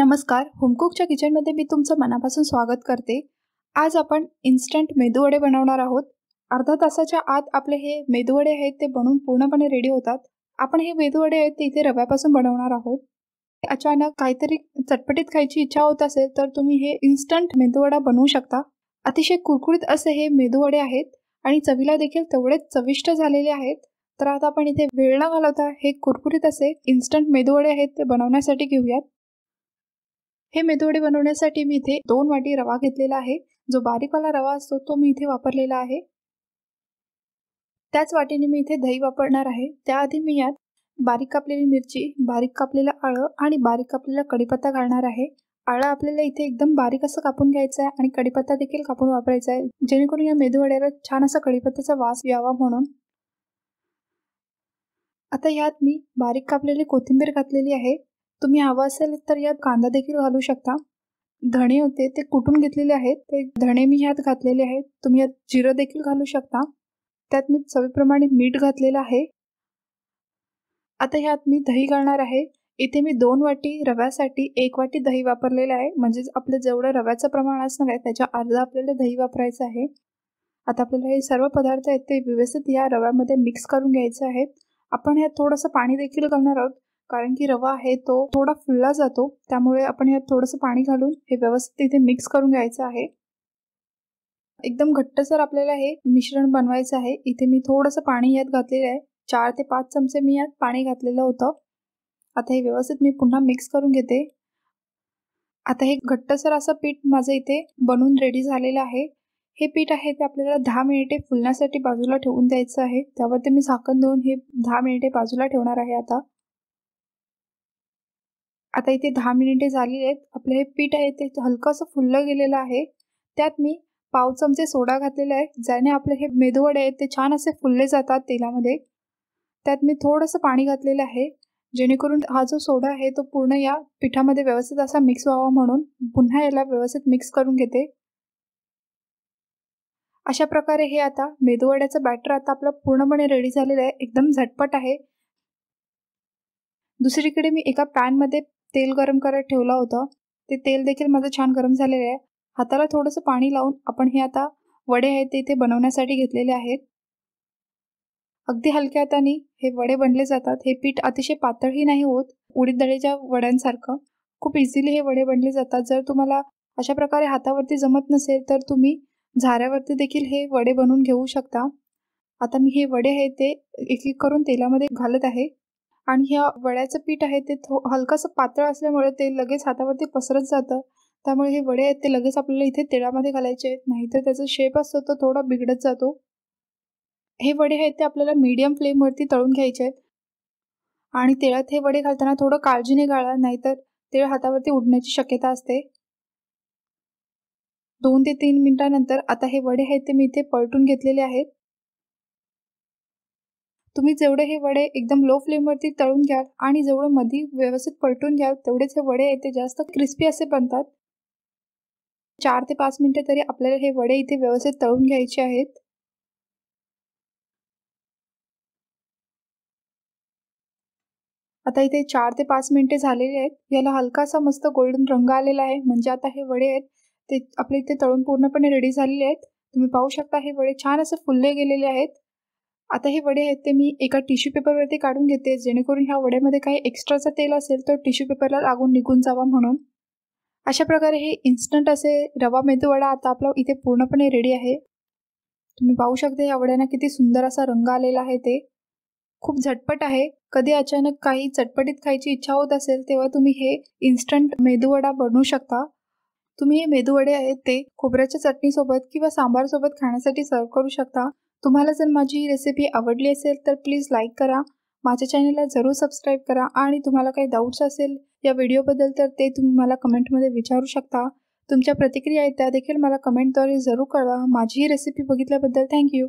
नमस्कार होमकुकच्या किचनमध्ये मी तुमचं मनापासून स्वागत करते आज आपण इन्स्टंट मेदूवडे बनवणार आहोत अर्धा तासाच्या आत आपले हे मेदूवडे आहेत ते बनवून पूर्णपणे रेडी होतात आपण हे मेदूवडे आहेत ते इथे रव्यापासून बनवणार आहोत अचानक काहीतरी चटपटीत खायची इच्छा होत असेल तर तुम्ही हे इन्स्टंट मेदूवडा बनवू शकता अतिशय कुरकुरीत असे हे मेदूवडे आहेत आणि चवीला देखील तेवढेच चविष्ट झालेले आहेत तर आता आपण इथे वेळ न घालवता हे कुरकुरीत असे इन्स्टंट मेदूवडे आहेत ते बनवण्यासाठी घेऊयात हे मेदुवडे बनवण्यासाठी मी इथे दोन वाटी रवा घेतलेला आहे जो बारीकवाला रवा असतो तो मी इथे वापरलेला आहे त्याच वाटीने मी इथे दही वापरणार आहे त्याआधी मी यात बारीक कापलेली मिरची बारीक कापलेलं आळं आणि बारीक कापलेला कढीपत्ता घालणार आहे आळं आपल्याला इथे एकदम बारीक असं कापून घ्यायचं आहे आणि कढीपत्ता देखील कापून वापरायचा आहे जेणेकरून या मेदूवड्याला छान असा कढीपत्त्याचा वास यावा म्हणून आता यात मी बारीक कापलेली कोथिंबीर घातलेली आहे तुम्ही हवं असेल तर यात कांदा देखील घालू शकता धणे होते ते कुटून घेतलेले आहेत ते धणे मी ह्यात घातलेले आहेत तुम्ही यात जिरं देखील घालू शकता त्यात मी चवीप्रमाणे मीठ घातलेलं आहे आता ह्यात मी दही घालणार आहे इथे मी दोन वाटी रव्यासाठी एक वाटी दही वापरलेलं आहे म्हणजेच आपलं जेवढं रव्याचं प्रमाण असणार आहे त्याच्या अर्धा आपल्याला दही वापरायचं आहे आता आपल्याला हे सर्व पदार्थ आहेत ते व्यवस्थित या रव्यामध्ये मिक्स करून घ्यायचे आहेत आपण ह्यात थोडंसं पाणी देखील घालणार आहोत कारण की रवा आहे तो थोडा फुलला जातो त्यामुळे आपण यात थोडंसं पाणी घालून हे व्यवस्थित इथे मिक्स करून घ्यायचं आहे एकदम घट्टसर आपल्याला हे मिश्रण बनवायचं आहे इथे मी थोडंसं पाणी यात घातलेलं आहे चार ते पाच चमचे मी यात पाणी घातलेलं होतं आता हे व्यवस्थित मी पुन्हा मिक्स करून घेते आता हे घट्टसर असं पीठ माझं इथे बनून रेडी झालेलं आहे हे पीठ आहे ते आपल्याला दहा मिनिटे फुलण्यासाठी बाजूला ठेवून द्यायचं आहे त्यावरती मी झाकण देऊन हे दहा मिनिटे बाजूला ठेवणार आहे आता आता इथे दहा मिनिटे झाली आहेत आपलं हे पीठ आहे ते असं फुललं गेलेलं आहे त्यात मी पाव चमचे सोडा घातलेला आहे ज्याने आपले हे मेदवडे आहेत ते छान असे फुलले जातात तेलामध्ये त्यात मी थोडंसं पाणी घातलेलं आहे जेणेकरून हा जो सोडा आहे तो पूर्ण या पिठामध्ये व्यवस्थित असा मिक्स व्हावा म्हणून पुन्हा याला व्यवस्थित मिक्स करून घेते अशा प्रकारे हे आता मेदूवड्याचं बॅटर आता आपलं पूर्णपणे रेडी झालेलं आहे एकदम झटपट आहे दुसरीकडे मी एका पॅनमध्ये तेल गरम करत ठेवला होता ते तेल देखील माझं छान गरम झालेलं आहे हाताला थोडंसं पाणी लावून आपण हे आता वडे आहेत ते इथे बनवण्यासाठी घेतलेले आहेत अगदी हलक्या हाताने हे वडे बनले जातात हे पीठ अतिशय पातळही नाही होत उडीद डाळीच्या वड्यांसारखं खूप इझिली हे वडे बनले जातात जर तुम्हाला अशा प्रकारे हातावरती जमत नसेल तर तुम्ही झाऱ्यावरती देखील हे वडे बनवून घेऊ शकता आता मी हे वडे आहे ते एक एक करून तेलामध्ये घालत आहे आणि ह्या वड्याचं पीठ आहे ते थो हलकंसं पातळ असल्यामुळे ते लगेच हातावरती पसरत जातं त्यामुळे हे वडे आहेत ते लगेच आपल्याला इथे तेळामध्ये घालायचे आहेत नाहीतर त्याचा शेप असतो तो थोडा बिघडत जातो हे वडे आहेत ते आपल्याला मीडियम फ्लेमवरती तळून घ्यायचे आहेत आणि तेळात हे वडे घालताना थोडं काळजीने गाळा नाहीतर तेळ हातावरती उडण्याची शक्यता असते दोन ते तीन मिनिटानंतर आता हे वडे आहेत ते मी इथे पलटून घेतलेले आहेत तुम्ही जेवढे हे वडे एकदम लो फ्लेमवरती तळून घ्याल आणि जेवढं मधी व्यवस्थित पलटून घ्याल तेवढेच हे वडे ते जास्त क्रिस्पी असे बनतात चार ते पाच मिनिटे तरी आपल्याला हे वडे इथे व्यवस्थित तळून घ्यायचे आहेत आता इथे चार ते पाच मिनिटे झालेले आहेत याला हलकासा मस्त गोल्डन रंग आलेला आहे म्हणजे आता हे वडे आहेत ते आपले इथे तळून पूर्णपणे रेडी झालेले आहेत तुम्ही पाहू शकता हे वडे छान असे फुलले गेलेले आहेत आता हे वडे आहेत ते मी एका टिश्यू पेपरवरती काढून घेते जेणेकरून ह्या वड्यामध्ये काही एक्स्ट्राचं तेल असेल तर टिश्यू पेपरला लागून निघून जावा म्हणून अशा प्रकारे हे इन्स्टंट असे रवा मेदू वडा आता आपला इथे पूर्णपणे रेडी आहे तुम्ही पाहू शकता या वड्यांना किती सुंदर असा रंग आलेला आहे ते खूप झटपट आहे कधी अचानक काही चटपटीत खायची इच्छा होत असेल तेव्हा तुम्ही हे इन्स्टंट मेदूवडा बनवू शकता तुम्ही हे मेदूवडे आहेत ते खोबऱ्याच्या चटणीसोबत किंवा सांबारसोबत खाण्यासाठी सर्व करू शकता तुम्हाला जर माझी ही रेसिपी आवडली असेल तर प्लीज लाईक करा माझ्या चॅनलला जरूर सबस्क्राईब करा आणि तुम्हाला काही डाऊट्स असेल या व्हिडिओबद्दल तर ते तुम्ही मला कमेंटमध्ये विचारू शकता तुमच्या प्रतिक्रिया आहेत त्या देखील मला कमेंटद्वारे जरूर कळवा माझी ही रेसिपी बघितल्याबद्दल थँक्यू